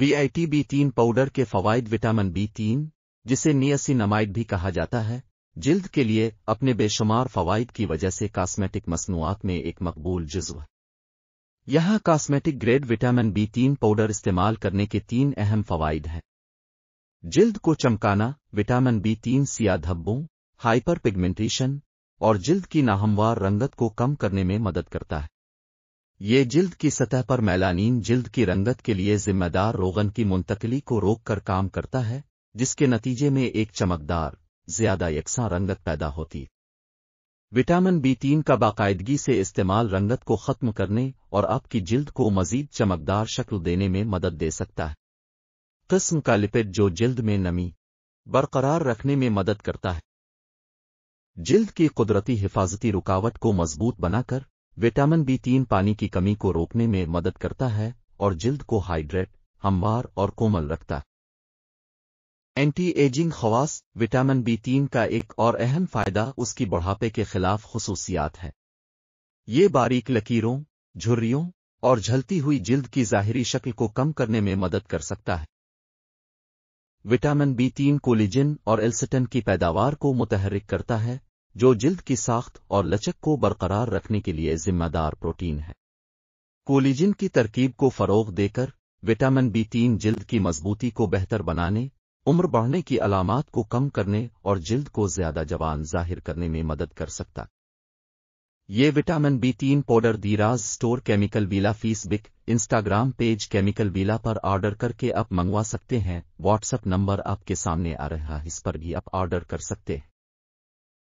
VIT B तीन powder के फवायद vitamin B तीन जिसे नियसिनमाइड भी कहा जाता है जिल्द के लिए अपने बेशुमार फवायद की वजह से कास्मेटिक मसनूआत में एक मकबूल जुज्व यहां कास्मेटिक ग्रेड विटामिन बी तीन पाउडर इस्तेमाल करने के तीन अहम फवायद हैं जिल्द को चमकाना विटामिन बी तीन सिया धब्बों हाइपर पिगमेंटेशन और जिल्द की नाहमवार रंगत को कम करने में मदद करता है ये जिल्द की सतह पर मैलानीन जिल्द की रंगत के लिए जिम्मेदार रोगन की मुंतकली को रोककर काम करता है जिसके नतीजे में एक चमकदार ज्यादा यकसा रंगत पैदा होती विटामिन बी तीन का बाकायदगी से इस्तेमाल रंगत को खत्म करने और आपकी जिल्द को मजीद चमकदार शक्ल देने में मदद दे सकता है किस्म का लिपिड जो जिल्द में नमी बरकरार रखने में मदद करता है जिल्द की कुदरती हिफाजती रुकावट को मजबूत बनाकर विटामिन बी तीन पानी की कमी को रोकने में मदद करता है और जिल्द को हाइड्रेट हमवार और कोमल रखता है एंटी एजिंग खवास विटामिन बी तीन का एक और अहम फायदा उसकी बढ़ापे के खिलाफ खसूसियात है ये बारीक लकीरों झुर्रियों और झलती हुई जिल्द की जाहिरी शक्ल को कम करने में मदद कर सकता है विटामिन बी तीन कोलिजिन और एल्सिटन की पैदावार को मुतहरिक करता है जो जिल्द की साख्त और लचक को बरकरार रखने के लिए जिम्मेदार प्रोटीन है कोलिजिन की तरकीब को फ़रोग देकर विटामिन बी तीन जिल्द की मजबूती को बेहतर बनाने उम्र बढ़ने की अलामत को कम करने और जिल्द को ज्यादा जवान जाहिर करने में मदद कर सकता ये विटामिन बी तीन पाउडर दीराज स्टोर केमिकल वीला फीसबिक इंस्टाग्राम पेज केमिकल वीला पर ऑर्डर करके आप मंगवा सकते हैं व्हाट्सएप नंबर आपके सामने आ रहा है इस पर भी आप ऑर्डर कर सकते हैं